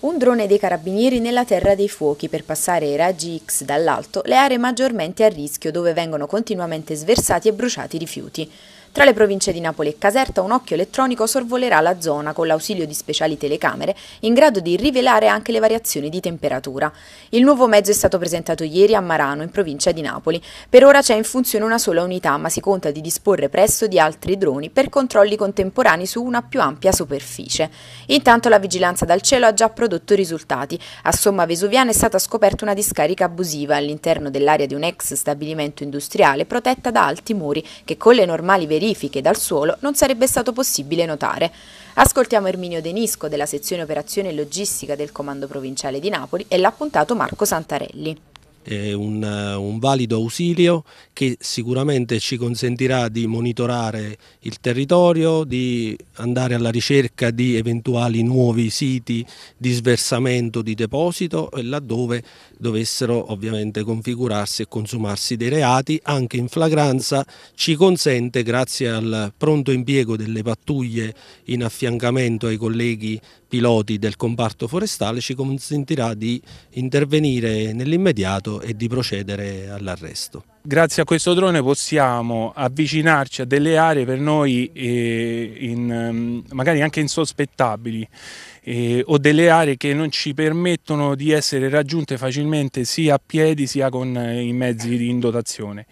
Un drone dei carabinieri nella terra dei fuochi per passare i raggi X dall'alto le aree maggiormente a rischio dove vengono continuamente sversati e bruciati rifiuti. Tra le province di Napoli e Caserta un occhio elettronico sorvolerà la zona con l'ausilio di speciali telecamere in grado di rivelare anche le variazioni di temperatura. Il nuovo mezzo è stato presentato ieri a Marano in provincia di Napoli. Per ora c'è in funzione una sola unità ma si conta di disporre presto di altri droni per controlli contemporanei su una più ampia superficie. Intanto la vigilanza dal cielo ha già prodotto risultati. A Somma Vesuviana è stata scoperta una discarica abusiva all'interno dell'area di un ex stabilimento industriale protetta da alti muri che con le normali verifiche verifiche dal suolo non sarebbe stato possibile notare. Ascoltiamo Erminio Denisco della sezione operazione e logistica del Comando Provinciale di Napoli e l'appuntato Marco Santarelli un, un valido ausilio che sicuramente ci consentirà di monitorare il territorio, di andare alla ricerca di eventuali nuovi siti di sversamento di deposito e laddove dovessero ovviamente configurarsi e consumarsi dei reati, anche in flagranza ci consente, grazie al pronto impiego delle pattuglie in affiancamento ai colleghi piloti del comparto forestale ci consentirà di intervenire nell'immediato e di procedere all'arresto. Grazie a questo drone possiamo avvicinarci a delle aree per noi eh, in, ehm, magari anche insospettabili eh, o delle aree che non ci permettono di essere raggiunte facilmente sia a piedi sia con eh, i mezzi in dotazione.